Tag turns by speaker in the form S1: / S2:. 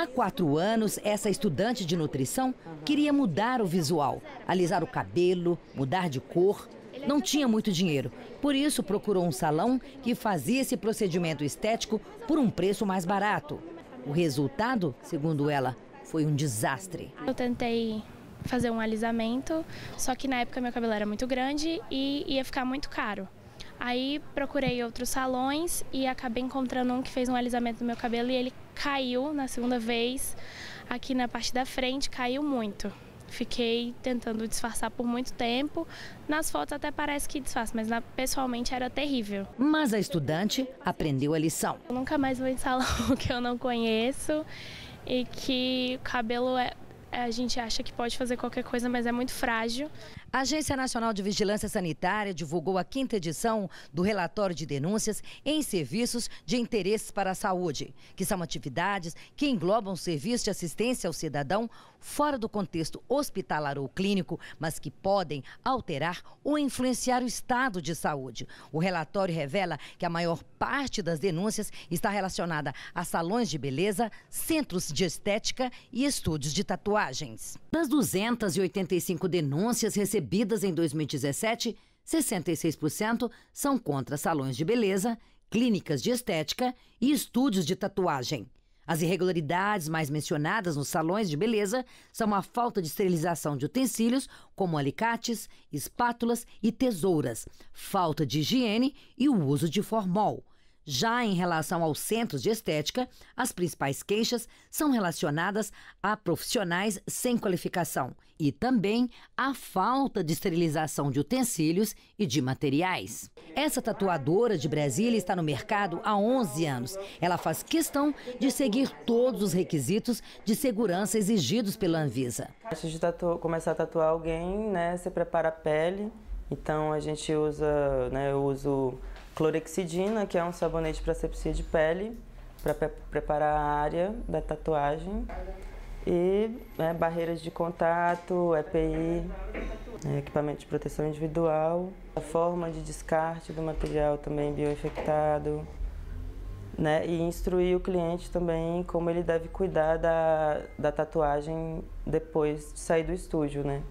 S1: Há quatro anos, essa estudante de nutrição queria mudar o visual, alisar o cabelo, mudar de cor. Não tinha muito dinheiro, por isso procurou um salão que fazia esse procedimento estético por um preço mais barato. O resultado, segundo ela, foi um desastre.
S2: Eu tentei fazer um alisamento, só que na época meu cabelo era muito grande e ia ficar muito caro. Aí procurei outros salões e acabei encontrando um que fez um alisamento no meu cabelo e ele caiu na segunda vez aqui na parte da frente, caiu muito. Fiquei tentando disfarçar por muito tempo. Nas fotos até parece que disfarça, mas na, pessoalmente era terrível.
S1: Mas a estudante aprendeu a lição.
S2: Eu nunca mais vou em salão que eu não conheço e que o cabelo é, a gente acha que pode fazer qualquer coisa, mas é muito frágil. A Agência Nacional de Vigilância Sanitária divulgou a quinta edição do
S1: relatório de denúncias em serviços de interesse para a saúde, que são atividades que englobam serviços de assistência ao cidadão fora do contexto hospitalar ou clínico, mas que podem alterar ou influenciar o estado de saúde. O relatório revela que a maior parte das denúncias está relacionada a salões de beleza, centros de estética e estúdios de tatuagens. Das 285 denúncias recebidas em 2017, 66% são contra salões de beleza, clínicas de estética e estúdios de tatuagem. As irregularidades mais mencionadas nos salões de beleza são a falta de esterilização de utensílios, como alicates, espátulas e tesouras, falta de higiene e o uso de formol. Já em relação aos centros de estética, as principais queixas são relacionadas a profissionais sem qualificação e também à falta de esterilização de utensílios e de materiais. Essa tatuadora de Brasília está no mercado há 11 anos. Ela faz questão de seguir todos os requisitos de segurança exigidos pela Anvisa.
S3: Antes de tatuar, começar a tatuar alguém, né, você prepara a pele. Então a gente usa, né, eu uso clorexidina, que é um sabonete para sepsia de pele, para preparar a área da tatuagem. E né, barreiras de contato, EPI, é, né, equipamento de proteção individual, a forma de descarte do material também bioinfectado. Né, e instruir o cliente também como ele deve cuidar da, da tatuagem depois de sair do estúdio, né?